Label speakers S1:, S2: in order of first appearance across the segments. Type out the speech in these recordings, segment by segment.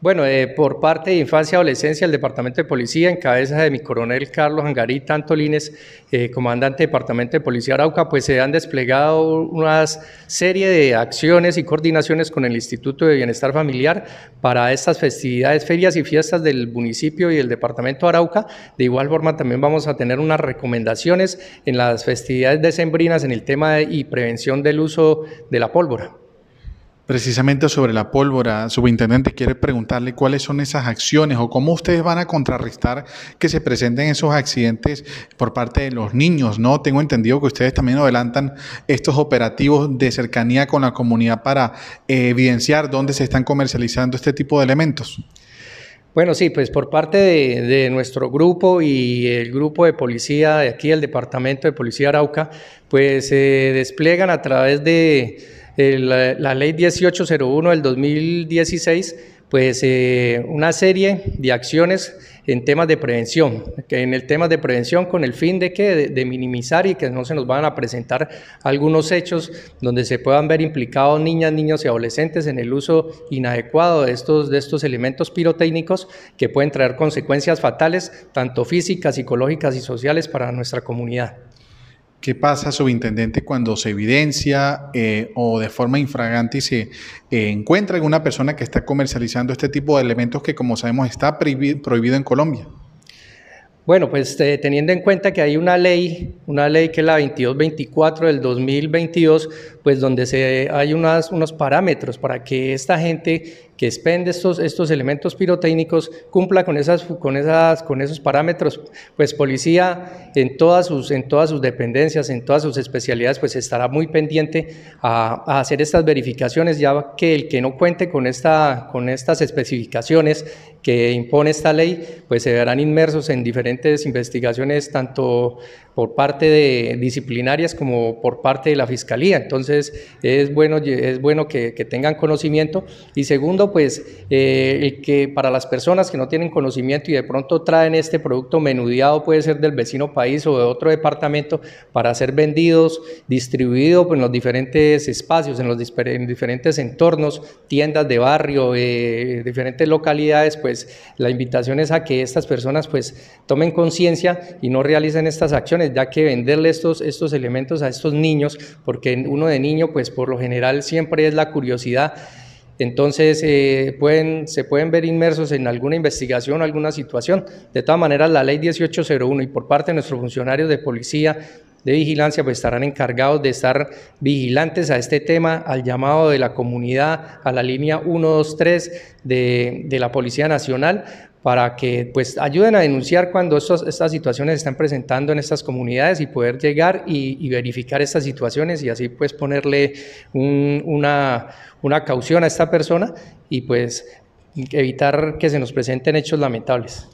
S1: Bueno, eh, por parte de Infancia y Adolescencia, el Departamento de Policía, en cabeza de mi coronel Carlos Angarita Tantolines, eh, comandante del Departamento de Policía Arauca, pues se han desplegado una serie de acciones y coordinaciones con el Instituto de Bienestar Familiar para estas festividades, ferias y fiestas del municipio y el Departamento de Arauca. De igual forma, también vamos a tener unas recomendaciones en las festividades decembrinas en el tema y prevención del uso de la pólvora
S2: precisamente sobre la pólvora, subintendente, quiere preguntarle cuáles son esas acciones o cómo ustedes van a contrarrestar que se presenten esos accidentes por parte de los niños, ¿no? Tengo entendido que ustedes también adelantan estos operativos de cercanía con la comunidad para eh, evidenciar dónde se están comercializando este tipo de elementos.
S1: Bueno, sí, pues por parte de, nuestro grupo y el grupo de policía de aquí, el Departamento de Policía Arauca, pues se eh, despliegan a través de eh, la, ley 1801 del 2016 pues eh, una serie de acciones en temas de prevención, que en el tema de prevención con el fin de que de, minimizar y que no se nos van a presentar algunos hechos donde se puedan ver implicados niñas, niños y adolescentes en el uso inadecuado de estos de estos elementos pirotécnicos que pueden traer consecuencias fatales tanto físicas,
S2: psicológicas y sociales para nuestra comunidad. ¿Qué pasa, subintendente, cuando se evidencia eh, o de forma infragante se encuentra eh, encuentra alguna persona que está comercializando este tipo de elementos que, como sabemos, está prohibido en Colombia? Bueno,
S1: pues eh, teniendo en cuenta que hay una ley, una ley que es la 2224 del 2022, pues donde se, hay unas, unos parámetros para que esta gente que expende estos, estos elementos pirotécnicos cumpla con, esas, con, esas, con esos parámetros, pues policía en todas, sus, en todas sus dependencias, en todas sus especialidades, pues estará muy pendiente a, hacer estas verificaciones, ya que el que no cuente con, esta, con estas especificaciones que impone esta ley, pues se verán inmersos en diferentes investigaciones, tanto por parte de disciplinarias como por parte de la Fiscalía. Entonces, es bueno, es bueno que, que tengan conocimiento. Y segundo, pues, eh, que para las personas que no tienen conocimiento y de pronto traen este producto menudeado, puede ser del vecino país o de otro departamento, para ser vendidos, distribuidos pues, en los diferentes espacios, en los diferentes entornos, tiendas de barrio, eh, diferentes localidades, pues, la invitación es a que estas personas, pues, tomen conciencia y no realicen estas acciones, ya que venderle estos, estos elementos a estos niños, porque uno de niño, pues, por lo general siempre es la curiosidad entonces, eh, pueden, se pueden ver inmersos en alguna investigación, alguna situación. De todas maneras, la ley 1801 y por parte de nuestros funcionarios de policía, de vigilancia, pues estarán encargados de estar vigilantes a este tema, al llamado de la comunidad, a la línea 123 de, de la Policía Nacional, para que pues ayuden a denunciar cuando estas situaciones se están presentando en estas comunidades y poder llegar y, verificar estas situaciones y así pues ponerle una, una caución a esta persona y pues evitar que se nos presenten hechos lamentables.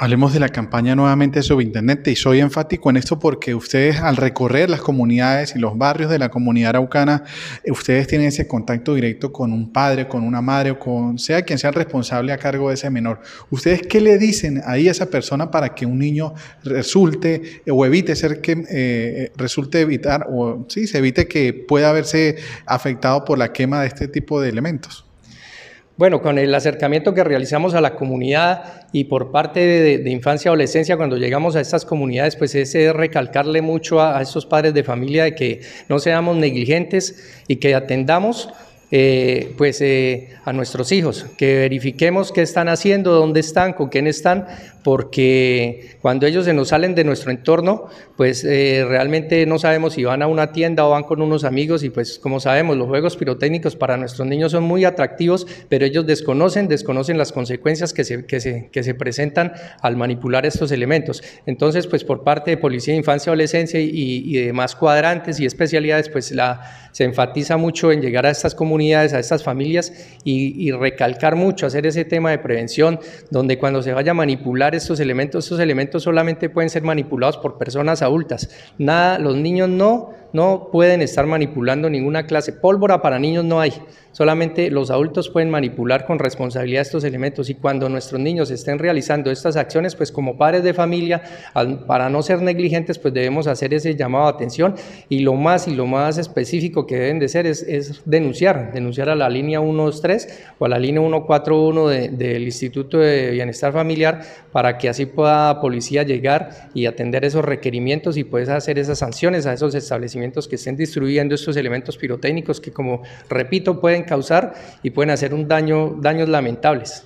S2: Hablemos de la campaña nuevamente, sobre internet y soy enfático en esto porque ustedes al recorrer las comunidades y los barrios de la comunidad araucana, eh, ustedes tienen ese contacto directo con un padre, con una madre o con sea quien sea el responsable a cargo de ese menor. ¿Ustedes qué le dicen ahí a esa persona para que un niño resulte o evite ser que eh, eh resulte evitar o sí, se evite que pueda verse afectado por la quema de este tipo de elementos? Bueno, con
S1: el acercamiento que realizamos a la comunidad y por parte de, infancia y adolescencia, cuando llegamos a estas comunidades, pues es recalcarle mucho a, a estos padres de familia de que no seamos negligentes y que atendamos eh, pues eh, a nuestros hijos, que verifiquemos qué están haciendo, dónde están, con quién están, porque cuando ellos se nos salen de nuestro entorno, pues eh, realmente no sabemos si van a una tienda o van con unos amigos y pues como sabemos, los juegos pirotécnicos para nuestros niños son muy atractivos, pero ellos desconocen, desconocen las consecuencias que se, que presentan al manipular estos elementos. Entonces, pues por parte de Policía de Infancia, Adolescencia y, y demás cuadrantes y especialidades, pues la, se enfatiza mucho en llegar a estas comunidades a estas familias y, recalcar mucho, hacer ese tema de prevención, donde cuando se vaya a manipular estos elementos, estos elementos solamente pueden ser manipulados por personas adultas. Nada, los niños no, no pueden estar manipulando ninguna clase. Pólvora para niños no hay. Solamente los adultos pueden manipular con responsabilidad estos elementos y cuando nuestros niños estén realizando estas acciones, pues como padres de familia, para no ser negligentes, pues debemos hacer ese llamado a atención y lo más y lo más específico que deben de ser es denunciar, denunciar, a la línea 123 o a la línea 141 del Instituto de Bienestar Familiar para que así pueda policía llegar y atender esos requerimientos y puedes hacer esas sanciones a esos establecimientos que estén distribuyendo estos elementos pirotécnicos que como repito pueden causar y pueden hacer un daño, daños lamentables.